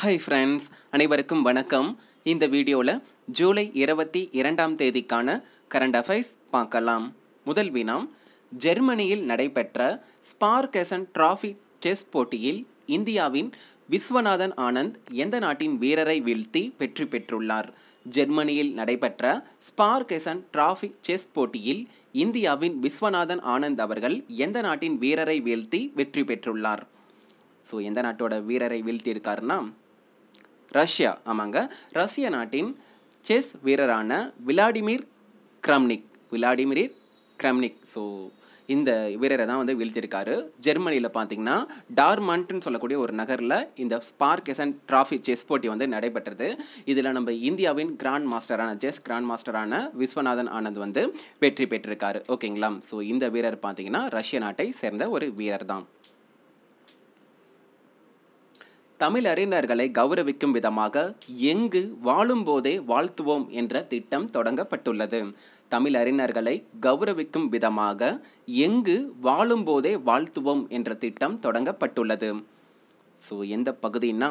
hi friends அனைவருக்கும் வணக்கம் இந்த வீடியோவில் ஜூலை இருபத்தி இரண்டாம் தேதிக்கான கரண்ட் அஃபைர்ஸ் பார்க்கலாம் முதல் வினாம் ஜெர்மனியில் நடைபெற்ற ஸ்பார்கெசன் டிராஃபி செஸ் போட்டியில் இந்தியாவின் விஸ்வநாதன் ஆனந்த் எந்த நாட்டின் வீரரை வீழ்த்தி வெற்றி பெற்றுள்ளார் ஜெர்மனியில் நடைபெற்ற ஸ்பார்கெசன் டிராஃபி செஸ் போட்டியில் இந்தியாவின் விஸ்வநாதன் ஆனந்த் அவர்கள் எந்த நாட்டின் வீரரை வீழ்த்தி வெற்றி பெற்றுள்ளார் ஸோ எந்த நாட்டோட வீரரை வீழ்த்தியிருக்காருன்னா ரஷ்யா ஆமாங்க ரஷ்ய நாட்டின் செஸ் வீரரான Vladimir Kramnik Vladimir Kramnik so இந்த வீரரை தான் வந்து வீழ்த்திருக்காரு ஜெர்மனியில் பார்த்தீங்கன்னா டார்மண்ட்னு சொல்லக்கூடிய ஒரு நகரில் இந்த ஸ்பார்க் எசன் ட்ராஃபி செஸ் போட்டி வந்து நடைபெற்றது இதில் நம்ம இந்தியாவின் கிராண்ட் மாஸ்டரான செஸ் கிராண்ட் மாஸ்டரான விஸ்வநாதன் ஆனந்த் வந்து வெற்றி பெற்றிருக்காரு ஓகேங்களா ஸோ இந்த வீரர் பார்த்தீங்கன்னா ரஷ்ய நாட்டை சேர்ந்த ஒரு வீரர் தான் தமிழ் அறிஞர்களை கௌரவிக்கும் விதமாக எங்கு வாழும்போதே வாழ்த்துவோம் என்ற திட்டம் தொடங்கப்பட்டுள்ளது தமிழ் அறிஞர்களை கௌரவிக்கும் விதமாக எங்கு வாழும்போதே வாழ்த்துவோம் என்ற திட்டம் தொடங்கப்பட்டுள்ளது ஸோ எந்த பகுதின்னா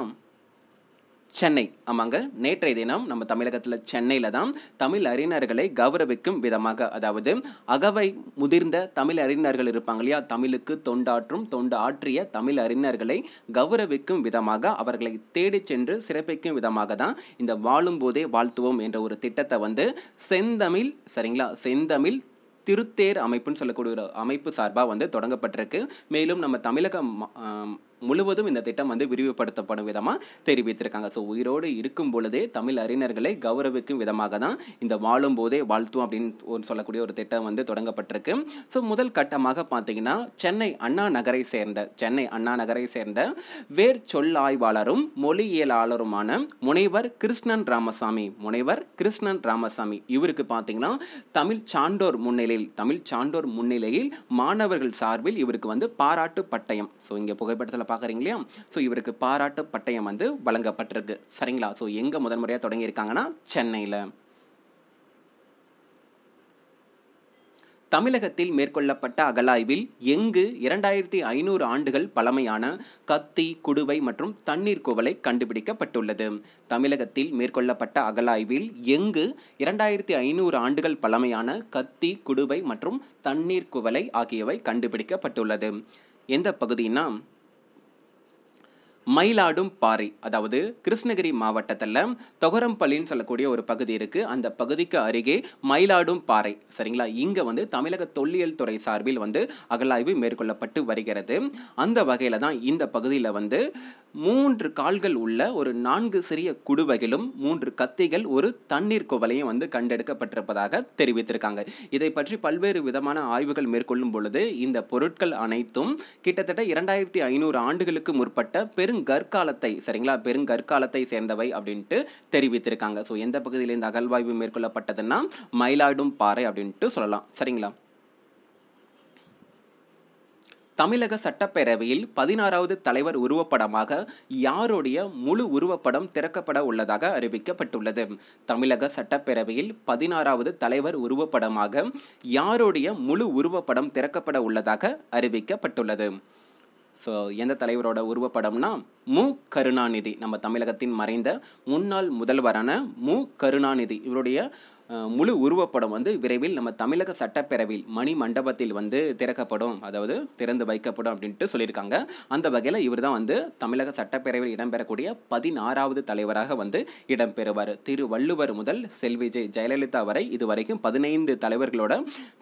சென்னை ஆமாங்க நேற்றைய தினம் நம்ம தமிழகத்தில் சென்னையில் தான் தமிழ் அறிஞர்களை கௌரவிக்கும் விதமாக அதாவது அகவை முதிர்ந்த தமிழ் அறிஞர்கள் இருப்பாங்க இல்லையா தமிழுக்கு தொண்டாற்றும் தொண்டு ஆற்றிய தமிழ் அறிஞர்களை கௌரவிக்கும் விதமாக அவர்களை தேடி சென்று சிறப்பிக்கும் விதமாக தான் இந்த வாழும் போதே வாழ்த்துவோம் என்ற ஒரு திட்டத்தை வந்து செந்தமிழ் சரிங்களா செந்தமிழ் திருத்தேர் அமைப்புன்னு சொல்லக்கூடிய ஒரு அமைப்பு சார்பாக வந்து தொடங்கப்பட்டிருக்கு மேலும் நம்ம தமிழக முழுவதும் இந்த திட்டம் வந்து விரிவுபடுத்தப்படும் விதமாக தெரிவித்திருக்காங்க ஸோ உயிரோடு இருக்கும் பொழுதே தமிழ் அறிஞர்களை கௌரவிக்கும் விதமாக தான் இந்த வாழும் போதே வாழ்த்தும் அப்படின்னு சொல்லக்கூடிய ஒரு திட்டம் வந்து தொடங்கப்பட்டிருக்கு ஸோ முதல் கட்டமாக பார்த்தீங்கன்னா சென்னை அண்ணா நகரை சேர்ந்த சென்னை அண்ணா நகரை சேர்ந்த வேர் சொல்லாய்வாளரும் மொழியியலாளருமான முனைவர் கிருஷ்ணன் ராமசாமி முனைவர் கிருஷ்ணன் ராமசாமி இவருக்கு பார்த்தீங்கன்னா தமிழ் சான்றோர் முன்னிலையில் தமிழ் சான்றோர் முன்னிலையில் மாணவர்கள் சார்பில் இவருக்கு வந்து பாராட்டு பட்டயம் ஸோ இங்கே புகைப்படத்தில் பார்க்குறீங்க இல்லையா ஸோ இவருக்கு பாராட்டு பட்டயம் வந்து வழங்கப்பட்டிருக்கு சரிங்களா ஸோ எங்கே முதன்முறையாக தொடங்கியிருக்காங்கன்னா சென்னையில் தமிழகத்தில் மேற்கொள்ளப்பட்ட அகலாய்வில் எங்கு இரண்டாயிரத்தி ஐநூறு ஆண்டுகள் பழமையான கத்தி குடுவை மற்றும் தண்ணீர் குவலை கண்டுபிடிக்கப்பட்டுள்ளது தமிழகத்தில் மேற்கொள்ளப்பட்ட அகலாய்வில் எங்கு இரண்டாயிரத்தி ஐநூறு ஆண்டுகள் பழமையான கத்தி குடுவை மற்றும் தண்ணீர் குவலை ஆகியவை கண்டுபிடிக்கப்பட்டுள்ளது எந்த பகுதினா மயிலாடும் பாறை அதாவது கிருஷ்ணகிரி மாவட்டத்தில் தொகரம்பள்ளின்னு சொல்லக்கூடிய ஒரு பகுதி இருக்குது அந்த பகுதிக்கு அருகே மயிலாடும் பாறை சரிங்களா இங்கே வந்து தமிழக தொல்லியல் துறை சார்பில் வந்து அகலாய்வு மேற்கொள்ளப்பட்டு வருகிறது அந்த வகையில் தான் இந்த பகுதியில் வந்து மூன்று கால்கள் உள்ள ஒரு நான்கு சிறிய குடுவைகளும் மூன்று கத்திகள் ஒரு தண்ணீர் குவலையும் வந்து கண்டெடுக்கப்பட்டிருப்பதாக தெரிவித்திருக்காங்க இதை பற்றி பல்வேறு விதமான ஆய்வுகள் மேற்கொள்ளும் பொழுது இந்த பொருட்கள் அனைத்தும் கிட்டத்தட்ட இரண்டாயிரத்தி ஐநூறு ஆண்டுகளுக்கு முற்பட்ட பெருங்கற்காலத்தை சரிங்களா பெருங்கற்காலத்தை சேர்ந்தவை அப்படின்ட்டு தெரிவித்திருக்காங்க ஸோ எந்த பகுதியில் இந்த அகழ்வாய்வு மேற்கொள்ளப்பட்டதுன்னா மயிலாடும் பாறை அப்படின்ட்டு சொல்லலாம் சரிங்களா தமிழக சட்டப்பேரவையில் பதினாறாவது தலைவர் உருவப்படமாக யாருடைய முழு உருவப்படம் திறக்கப்பட உள்ளதாக அறிவிக்கப்பட்டுள்ளது தமிழக சட்டப்பேரவையில் பதினாறாவது தலைவர் உருவப்படமாக யாருடைய முழு உருவப்படம் திறக்கப்பட உள்ளதாக அறிவிக்கப்பட்டுள்ளது ஸோ எந்த தலைவரோட உருவப்படம்னா மு கருணாநிதி நம்ம தமிழகத்தின் மறைந்த முன்னாள் முதல்வரான மு கருணாநிதி இவருடைய முழு உருவப்படம் வந்து விரைவில் நம்ம தமிழக சட்டப்பேரவையில் மணி மண்டபத்தில் வந்து திறக்கப்படும் அதாவது திறந்து வைக்கப்படும் அப்படின்ட்டு சொல்லியிருக்காங்க அந்த வகையில் இவர் தான் வந்து தமிழக சட்டப்பேரவையில் இடம்பெறக்கூடிய பதினாறாவது தலைவராக வந்து இடம்பெறுவார் திரு வள்ளுவர் முதல் செல்வி ஜெய் ஜெயலலிதா வரை இது வரைக்கும் பதினைந்து தலைவர்களோட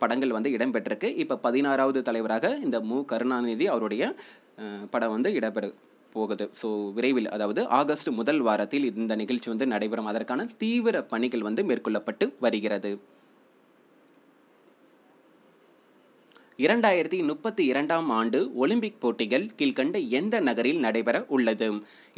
படங்கள் வந்து இடம்பெற்றிருக்கு இப்போ பதினாறாவது தலைவராக இந்த மு கருணாநிதி அவருடைய படம் வந்து இடம்பெறும் போகுது ஸோ விரைவில் அதாவது ஆகஸ்ட் முதல் வாரத்தில் இந்த நிகழ்ச்சி வந்து நடைபெறும் அதற்கான தீவிர பணிகள் வந்து மேற்கொள்ளப்பட்டு வருகிறது இரண்டாயிரத்தி முப்பத்தி இரண்டாம் ஆண்டு ஒலிம்பிக் போட்டிகள் கீழ்கண்ட எந்த நகரில் நடைபெற உள்ளது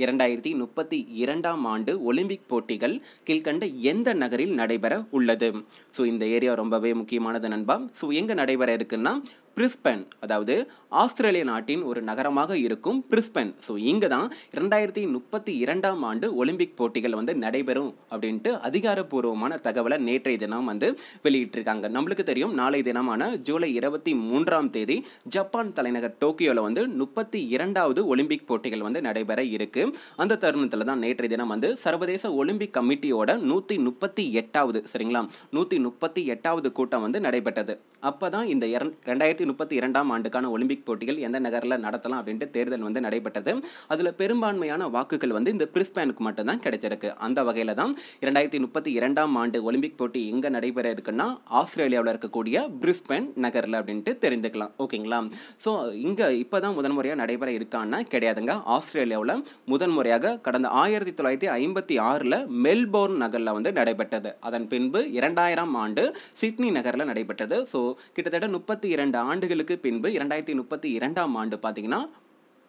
இரண்டாயிரத்தி முப்பத்தி இரண்டாம் ஆண்டு ஒலிம்பிக் போட்டிகள் கீழ்கண்ட எந்த நகரில் நடைபெற உள்ளது ஸோ இந்த ஏரியா ரொம்பவே முக்கியமானது நண்பா ஸோ எங்கே நடைபெற இருக்குன்னா பிரிஸ்பென் அதாவது ஆஸ்திரேலிய நாட்டின் ஒரு நகரமாக இருக்கும் பிரிஸ்பென் ஸோ இங்கே தான் இரண்டாயிரத்தி முப்பத்தி இரண்டாம் ஆண்டு ஒலிம்பிக் போட்டிகள் வந்து நடைபெறும் அப்படின்ட்டு அதிகாரப்பூர்வமான தகவலை நேற்றைய தினம் வந்து வெளியிட்டிருக்காங்க நம்மளுக்கு தெரியும் நாளை தினமான ஜூலை இருபத்தி மூன்றாம் தேதி ஜப்பான் தலைநகர் டோக்கியோவில் வந்து முப்பத்தி இரண்டாவது ஒலிம்பிக் போட்டிகள் வந்து நடைபெற இருக்கு அந்த தருணத்தில் தான் நேற்றைய தினம் வந்து சர்வதேச ஒலிம்பிக் கமிட்டியோட நூற்றி முப்பத்தி எட்டாவது சரிங்களா நூற்றி முப்பத்தி எட்டாவது கூட்டம் வந்து நடைபெற்றது அப்போ தான் இந்த இரண்டாயிரத்தி ரெண்டாயிரத்தி முப்பத்தி இரண்டாம் ஆண்டுக்கான ஒலிம்பிக் போட்டிகள் எந்த நகரில் நடத்தலாம் அப்படின்ட்டு தேர்தல் வந்து நடைபெற்றது அதில் பெரும்பான்மையான வாக்குகள் வந்து இந்த பிரிஸ்பேனுக்கு மட்டும்தான் கிடைச்சிருக்கு அந்த வகையில் தான் இரண்டாயிரத்தி முப்பத்தி இரண்டாம் ஆண்டு ஒலிம்பிக் போட்டி எங்கே நடைபெற இருக்குன்னா ஆஸ்திரேலியாவில் இருக்கக்கூடிய பிரிஸ்பேன் நகரில் அப்படின்ட்டு தெரிஞ்சுக்கலாம் ஓகேங்களா ஸோ இங்கே இப்போ தான் முதன்முறையாக நடைபெற இருக்கான்னா கிடையாதுங்க ஆஸ்திரேலியாவில் முதன்முறையாக கடந்த ஆயிரத்தி தொள்ளாயிரத்தி ஐம்பத்தி ஆறில் மெல்போர்ன் நகரில் வந்து நடைபெற்றது அதன் பின்பு இரண்டாயிரம் ஆண்டு சிட்னி நகரில் நடைபெற்றது ஸோ கிட்டத்தட்ட முப்பத்தி இரண்டு ஆண்டு ஆண்டுகளுக்கு பின்பு இரண்டாயிரத்தி முப்பத்தி இரண்டாம் ஆண்டு பார்த்தீங்கன்னா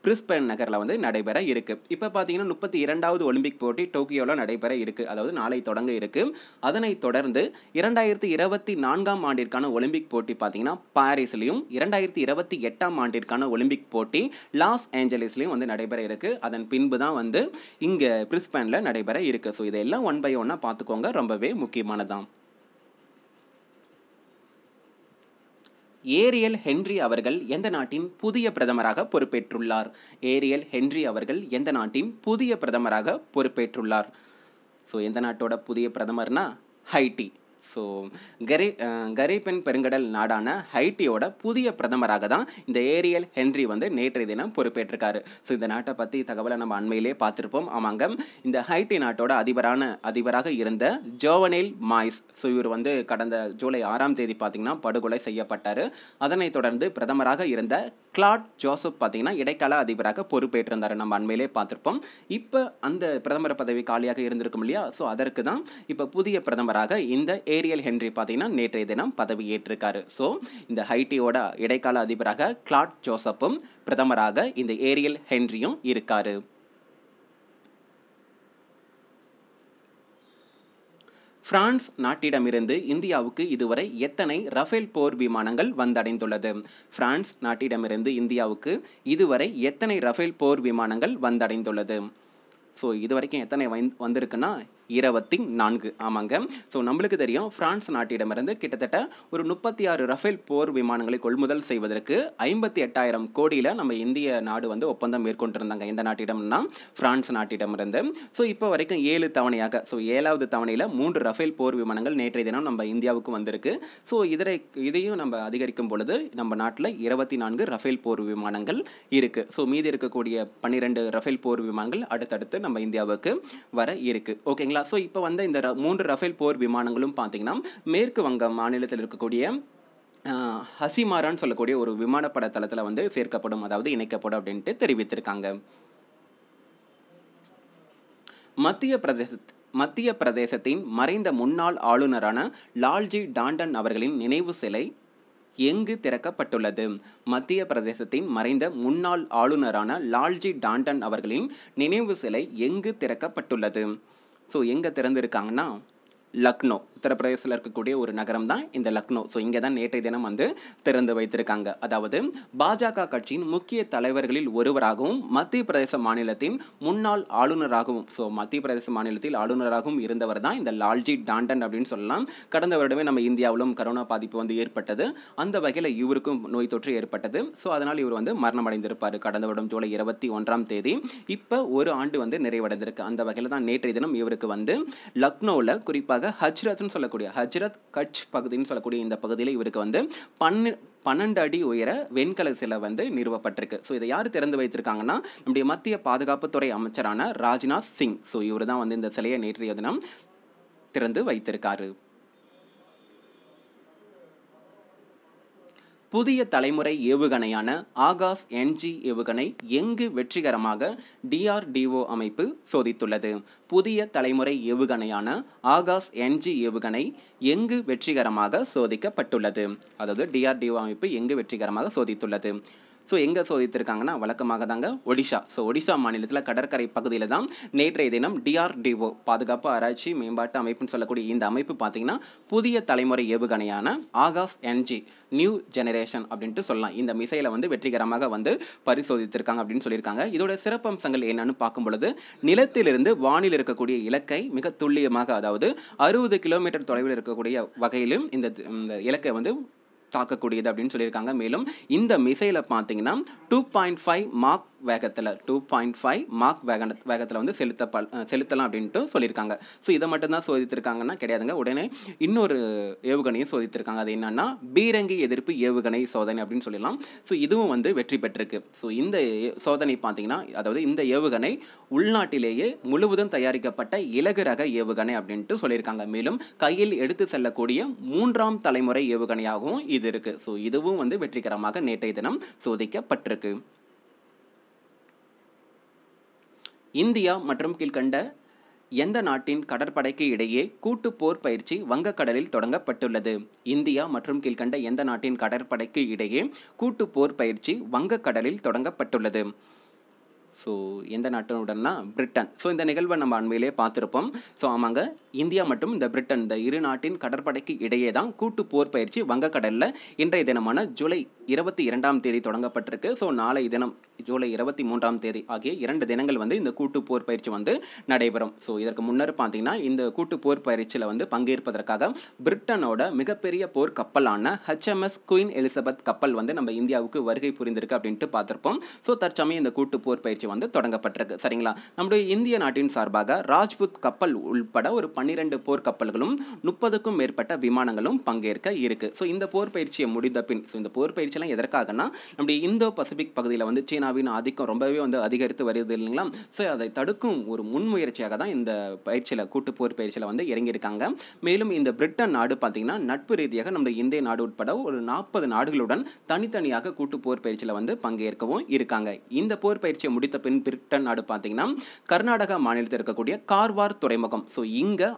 பிரிஸ்பன் நகரில் வந்து நடைபெற இருக்குது இப்போ பார்த்தீங்கன்னா முப்பத்தி இரண்டாவது ஒலிம்பிக் போட்டி டோக்கியோவில் நடைபெற இருக்குது அதாவது நாளை தொடங்க இருக்குது அதனை தொடர்ந்து இரண்டாயிரத்தி இருபத்தி நான்காம் ஆண்டிற்கான ஒலிம்பிக் போட்டி பார்த்தீங்கன்னா பாரிஸ்லேயும் இரண்டாயிரத்தி இருபத்தி எட்டாம் ஆண்டிற்கான ஒலிம்பிக் போட்டி லாஸ் ஏஞ்சலிஸ்லேயும் வந்து நடைபெற இருக்குது அதன் பின்பு தான் வந்து இங்கே பிரிஸ்பேனில் நடைபெற இருக்குது ஸோ இதெல்லாம் ஒன் பை ஒன்னாக பார்த்துக்கோங்க ரொம்பவே முக்கியமானதான் ஏரியல் ஹென்றி அவர்கள் எந்த நாட்டின் புதிய பிரதமராக பொறுப்பேற்றுள்ளார் ஏரியல் ஹென்றி அவர்கள் எந்த நாட்டின் புதிய பிரதமராக பொறுப்பேற்றுள்ளார் ஸோ எந்த நாட்டோட புதிய பிரதமர்னா ஹைட்டி ஸோ கரே கரீபென் பெருங்கடல் நாடான ஹைட்டியோட புதிய பிரதமராக தான் இந்த ஏரியல் ஹென்றி வந்து நேற்றைய தினம் பொறுப்பேற்றிருக்காரு ஸோ இந்த நாட்டை பற்றி தகவலை நம்ம அண்மையிலே பார்த்துருப்போம் ஆமாங்க இந்த ஹைட்டி நாட்டோட அதிபரான அதிபராக இருந்த ஜோவனேல் மாய்ஸ் ஸோ இவர் வந்து கடந்த ஜூலை ஆறாம் தேதி பார்த்திங்கன்னா படுகொலை செய்யப்பட்டார் அதனைத் தொடர்ந்து பிரதமராக இருந்த கிளாட் ஜோசப் பார்த்திங்கன்னா இடைக்கால அதிபராக பொறுப்பேற்றிருந்தார் நம்ம அண்மையிலே பார்த்துருப்போம் இப்போ அந்த பிரதமர் பதவி காலியாக இருந்திருக்கும் இல்லையா ஸோ அதற்கு தான் இப்போ புதிய பிரதமராக இந்த ஏ ஏரியல் ஹென்றி பார்த்தீங்கன்னா நேற்றைய தினம் பதவியேற்றிருக்காரு ஸோ இந்த ஹைட்டியோட இடைக்கால அதிபராக கிளாட் ஜோசப்பும் பிரதமராக இந்த ஏரியல் ஹென்ரியும் இருக்காரு பிரான்ஸ் நாட்டிடமிருந்து இந்தியாவுக்கு இதுவரை எத்தனை ரஃபேல் போர் விமானங்கள் வந்தடைந்துள்ளது பிரான்ஸ் நாட்டிடமிருந்து இந்தியாவுக்கு இதுவரை எத்தனை ரஃபேல் போர் விமானங்கள் வந்தடைந்துள்ளது ஸோ இது வரைக்கும் எத்தனை வந் வந்திருக்குன்னா இருபத்தி நான்கு ஆமாங்க ஸோ நம்மளுக்கு தெரியும் பிரான்ஸ் நாட்டிடமிருந்து கிட்டத்தட்ட ஒரு முப்பத்தி ஆறு ரஃபேல் போர் விமானங்களை கொள்முதல் செய்வதற்கு ஐம்பத்தி எட்டாயிரம் கோடியில் நம்ம இந்திய நாடு வந்து ஒப்பந்தம் மேற்கொண்டிருந்தாங்க இந்த நாட்டிடம்னா பிரான்ஸ் நாட்டிடமிருந்து ஸோ இப்போ வரைக்கும் ஏழு தவணையாக ஸோ ஏழாவது தவணையில் மூன்று ரஃபேல் போர் விமானங்கள் நேற்றைய தினம் நம்ம இந்தியாவுக்கு வந்திருக்கு ஸோ இதரை இதையும் நம்ம அதிகரிக்கும் பொழுது நம்ம நாட்டில் இருபத்தி நான்கு ரஃபேல் போர் விமானங்கள் இருக்குது ஸோ மீதி இருக்கக்கூடிய பன்னிரெண்டு ரஃபேல் போர் விமானங்கள் அடுத்தடுத்து நம்ம இந்தியாவுக்கு வர இருக்குது ஓகேங்களா சரிங்களா ஸோ இப்போ வந்த இந்த மூன்று ரஃபேல் போர் விமானங்களும் பார்த்தீங்கன்னா மேற்கு வங்க மாநிலத்தில் இருக்கக்கூடிய ஹசிமாரான்னு சொல்லக்கூடிய ஒரு விமானப்பட தளத்தில் வந்து சேர்க்கப்படும் அதாவது இணைக்கப்படும் அப்படின்ட்டு தெரிவித்திருக்காங்க மத்திய பிரதேச மத்திய பிரதேசத்தின் மறைந்த முன்னாள் ஆளுநரான லால்ஜி டாண்டன் அவர்களின் நினைவு சிலை எங்கு திறக்கப்பட்டுள்ளது மத்திய பிரதேசத்தின் மறைந்த முன்னாள் ஆளுநரான லால்ஜி டாண்டன் அவர்களின் நினைவு சிலை எங்கு திறக்கப்பட்டுள்ளது ஸோ எங்கே திறந்துருக்காங்கன்னா லக்னோ உத்தரப்பிரதேசத்தில் இருக்கக்கூடிய ஒரு நகரம் தான் இந்த லக்னோ ஸோ இங்கே தான் நேற்றைய தினம் வந்து திறந்து வைத்திருக்காங்க அதாவது பாஜக கட்சியின் முக்கிய தலைவர்களில் ஒருவராகவும் மத்திய பிரதேச மாநிலத்தின் முன்னாள் ஆளுநராகவும் ஸோ மத்திய பிரதேச மாநிலத்தில் ஆளுநராகவும் இருந்தவர் தான் இந்த லால்ஜி டாண்டன் அப்படின்னு சொல்லலாம் கடந்த வருடமே நம்ம இந்தியாவிலும் கரோனா பாதிப்பு வந்து ஏற்பட்டது அந்த வகையில் இவருக்கும் நோய் தொற்று ஏற்பட்டது ஸோ அதனால் இவர் வந்து மரணமடைந்திருப்பார் கடந்த வருடம் ஜூலை இருபத்தி ஒன்றாம் தேதி இப்போ ஒரு ஆண்டு வந்து நிறைவடைந்திருக்கு அந்த வகையில் தான் நேற்றைய தினம் இவருக்கு வந்து லக்னோவில் குறிப்பாக ஹஜ்ரத் சொல்லக்கூடிய ஹஜ்ரத் கட்ச் பகுதின்னு சொல்லக்கூடிய இந்த பகுதியில் இவருக்கு வந்து பன்னு பன்னெண்டு அடி உயர வெண்கல சிலை வந்து நிறுவப்பட்டிருக்கு ஸோ இதை யார் திறந்து வைத்திருக்காங்கன்னா நம்முடைய மத்திய பாதுகாப்புத்துறை அமைச்சரான ராஜ்நாத் சிங் ஸோ இவர் தான் வந்து இந்த சிலையை நேற்றைய தினம் திறந்து வைத்திருக்காரு புதிய தலைமுறை ஏவுகணையான ஆகாஷ் என்ஜி ஏவுகணை எங்கு வெற்றிகரமாக டிஆர்டிஓ அமைப்பு சோதித்துள்ளது புதிய தலைமுறை ஏவுகணையான ஆகாஷ் என்ஜி ஏவுகணை எங்கு வெற்றிகரமாக சோதிக்கப்பட்டுள்ளது அதாவது டிஆர்டிஓ அமைப்பு எங்கு வெற்றிகரமாக சோதித்துள்ளது ஸோ எங்கே சோதித்திருக்காங்கன்னா வழக்கமாக தாங்க ஒடிஷா ஸோ ஒடிஷா மாநிலத்தில் கடற்கரை பகுதியில் தான் நேற்றைய தினம் டிஆர்டிஓ பாதுகாப்பு ஆராய்ச்சி மேம்பாட்டு அமைப்புன்னு சொல்லக்கூடிய இந்த அமைப்பு பார்த்தீங்கன்னா புதிய தலைமுறை ஏவுகணையான ஆகாஷ் என்ஜி நியூ ஜெனரேஷன் அப்படின்ட்டு சொல்லலாம் இந்த மிசைலை வந்து வெற்றிகரமாக வந்து பரிசோதித்திருக்காங்க அப்படின்னு சொல்லியிருக்காங்க இதோட சிறப்பம்சங்கள் என்னன்னு பார்க்கும் பொழுது நிலத்திலிருந்து வானில் இருக்கக்கூடிய இலக்கை மிக துல்லியமாக அதாவது அறுபது கிலோமீட்டர் தொலைவில் இருக்கக்கூடிய வகையிலும் இந்த இலக்கை வந்து தாக்கக்கூடியது அப்படின்னு சொல்லியிருக்காங்க மேலும் இந்த மிசைலை பார்த்தீங்கன்னா டூ பாயிண்ட் ஃபைவ் மார்க் வேகத்தில் டூ பாயிண்ட் ஃபைவ் மார்க் வேக வேகத்தில் வந்து செலுத்த செலுத்தலாம் அப்படின்ட்டு சொல்லியிருக்காங்க ஸோ இதை மட்டும்தான் சோதித்திருக்காங்கன்னா கிடையாதுங்க உடனே இன்னொரு ஏவுகணையும் சோதித்திருக்காங்க அது என்னென்னா பீரங்கி எதிர்ப்பு ஏவுகணை சோதனை அப்படின்னு சொல்லிடலாம் ஸோ இதுவும் வந்து வெற்றி பெற்றிருக்கு ஸோ இந்த சோதனை பார்த்தீங்கன்னா அதாவது இந்த ஏவுகணை உள்நாட்டிலேயே முழுவதும் தயாரிக்கப்பட்ட இலகு ரக ஏவுகணை அப்படின்ட்டு சொல்லியிருக்காங்க மேலும் கையில் எடுத்து செல்லக்கூடிய மூன்றாம் தலைமுறை ஏவுகணையாகவும் இது செய்திருக்கு ஸோ இதுவும் வந்து வெற்றிகரமாக நேற்றைய தினம் சோதிக்கப்பட்டிருக்கு இந்தியா மற்றும் கீழ்கண்ட எந்த நாட்டின் கடற்படைக்கு இடையே கூட்டு போர் பயிற்சி வங்கக்கடலில் தொடங்கப்பட்டுள்ளது இந்தியா மற்றும் கீழ்கண்ட எந்த நாட்டின் கடற்படைக்கு இடையே கூட்டு போர் பயிற்சி வங்கக்கடலில் தொடங்கப்பட்டுள்ளது ஸோ எந்த நாட்டுடன்னா பிரிட்டன் ஸோ இந்த நிகழ்வை நம்ம அண்மையிலே பார்த்துருப்போம் ஸோ ஆமாங்க இந்தியா மட்டும் இந்த பிரிட்டன் இந்த இரு நாட்டின் கடற்படைக்கு இடையே தான் கூட்டு போர் பயிற்சி வங்கக்கடலில் இன்றைய தினமான ஜூலை இருபத்தி இரண்டாம் தேதி தொடங்கப்பட்டிருக்கு ஸோ நாளை தினம் ஜூலை இருபத்தி மூன்றாம் தேதி ஆகிய இரண்டு தினங்கள் வந்து இந்த கூட்டு போர் பயிற்சி வந்து நடைபெறும் ஸோ இதற்கு முன்னர் பார்த்தீங்கன்னா இந்த கூட்டு போர் பயிற்சியில் வந்து பங்கேற்பதற்காக பிரிட்டனோட மிகப்பெரிய போர் கப்பலான ஹெச்எம்எஸ் குயின் எலிசபெத் கப்பல் வந்து நம்ம இந்தியாவுக்கு வருகை புரிந்திருக்கு அப்படின்ட்டு பார்த்துருப்போம் ஸோ தற்சமயம் இந்த கூட்டு போர் பயிற்சி வந்து தொடங்கப்பட்டிருக்கு சரிங்களா நம்முடைய இந்திய நாட்டின் சார்பாக ராஜ்புத் கப்பல் உள்பட ஒரு பன்னிரெண்டு போர் கப்பல்களும் முப்பதுக்கும் மேற்பட்ட விமானங்களும் பங்கேற்க இருக்கு ஸோ இந்த போர் பயிற்சியை முடிந்த பின் ஸோ இந்த போர் பயிற்சி முயற்சிலாம் எதற்காகனா நம்முடைய இந்தோ பசிபிக் பகுதியில் வந்து சீனாவின் ஆதிக்கம் ரொம்பவே வந்து அதிகரித்து வருது இல்லைங்களா ஸோ அதை தடுக்கும் ஒரு முன்முயற்சியாக தான் இந்த பயிற்சியில் கூட்டு போர் பயிற்சியில் வந்து இறங்கியிருக்காங்க மேலும் இந்த பிரிட்டன் நாடு பார்த்தீங்கன்னா நட்பு ரீதியாக நம்முடைய இந்திய நாடு உட்பட ஒரு நாற்பது நாடுகளுடன் தனித்தனியாக கூட்டு போர் பயிற்சியில் வந்து பங்கேற்கவும் இருக்காங்க இந்த போர் பயிற்சியை முடித்த பின் பிரிட்டன் நாடு பார்த்தீங்கன்னா கர்நாடகா மாநிலத்தில் இருக்கக்கூடிய கார்வார் துறைமுகம் ஸோ இங்கே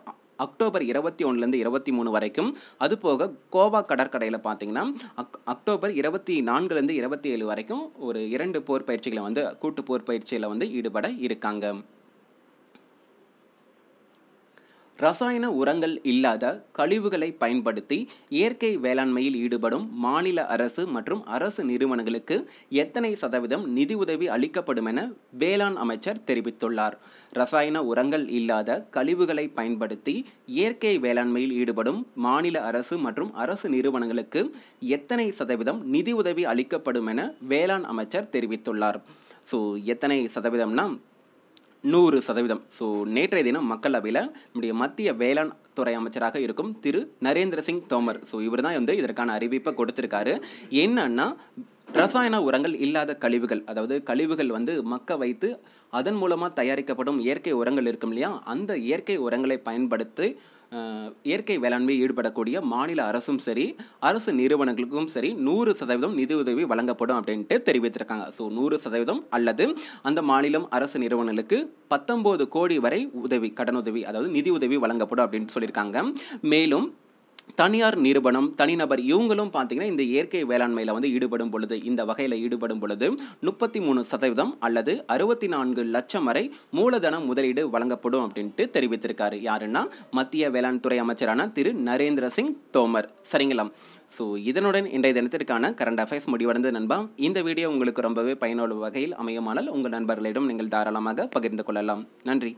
அக்டோபர் இருபத்தி ஒன்றுலேருந்து இருபத்தி மூணு வரைக்கும் அதுபோக கோவா கடற்கரையில் பார்த்தீங்கன்னா அக் அக்டோபர் இருபத்தி நான்குலேருந்து இருபத்தி ஏழு வரைக்கும் ஒரு இரண்டு போர் பயிற்சிகளை வந்து கூட்டு போர் பயிற்சியில் வந்து ஈடுபட இருக்காங்க ரசாயன உரங்கள் இல்லாத கழிவுகளை பயன்படுத்தி இயற்கை வேளாண்மையில் ஈடுபடும் மாநில அரசு மற்றும் அரசு நிறுவனங்களுக்கு எத்தனை சதவீதம் நிதி உதவி அளிக்கப்படும் என வேளாண் அமைச்சர் தெரிவித்துள்ளார் ரசாயன உரங்கள் இல்லாத கழிவுகளை பயன்படுத்தி இயற்கை வேளாண்மையில் ஈடுபடும் மாநில அரசு மற்றும் அரசு நிறுவனங்களுக்கு எத்தனை சதவீதம் நிதி உதவி அளிக்கப்படும் என வேளாண் அமைச்சர் தெரிவித்துள்ளார் ஸோ எத்தனை சதவீதம்னா நூறு சதவீதம் ஸோ நேற்றைய தினம் மக்களவையில் நம்முடைய மத்திய வேளாண் துறை அமைச்சராக இருக்கும் திரு நரேந்திர சிங் தோமர் ஸோ இவர் தான் வந்து இதற்கான அறிவிப்பை கொடுத்துருக்காரு என்னன்னா ரசாயன உரங்கள் இல்லாத கழிவுகள் அதாவது கழிவுகள் வந்து மக்க வைத்து அதன் மூலமாக தயாரிக்கப்படும் இயற்கை உரங்கள் இருக்கும் இல்லையா அந்த இயற்கை உரங்களை பயன்படுத்தி இயற்கை வேளாண்மையில் ஈடுபடக்கூடிய மாநில அரசும் சரி அரசு நிறுவனங்களுக்கும் சரி நூறு சதவீதம் நிதியுதவி வழங்கப்படும் அப்படின்ட்டு தெரிவித்திருக்காங்க ஸோ நூறு சதவீதம் அல்லது அந்த மாநிலம் அரசு நிறுவனங்களுக்கு பத்தொம்போது கோடி வரை உதவி கடனுதவி அதாவது நிதி உதவி வழங்கப்படும் அப்படின்னு சொல்லியிருக்காங்க மேலும் தனியார் நிறுவனம் தனிநபர் இவங்களும் பார்த்தீங்கன்னா இந்த இயற்கை வேளாண்மையில் வந்து ஈடுபடும் பொழுது இந்த வகையில் ஈடுபடும் பொழுது முப்பத்தி மூணு சதவீதம் அல்லது அறுபத்தி நான்கு லட்சம் வரை மூலதன முதலீடு வழங்கப்படும் அப்படின்ட்டு தெரிவித்திருக்காரு யாருன்னா மத்திய வேளாண் துறை அமைச்சரான திரு நரேந்திர சிங் தோமர் சரிங்களா ஸோ இதனுடன் இன்றைய தினத்திற்கான கரண்ட் அஃபேர்ஸ் முடிவடைந்தது நண்பா இந்த வீடியோ உங்களுக்கு ரொம்பவே பயனுள்ள வகையில் அமையுமானால் உங்கள் நண்பர்களிடம் நீங்கள் தாராளமாக பகிர்ந்து கொள்ளலாம் நன்றி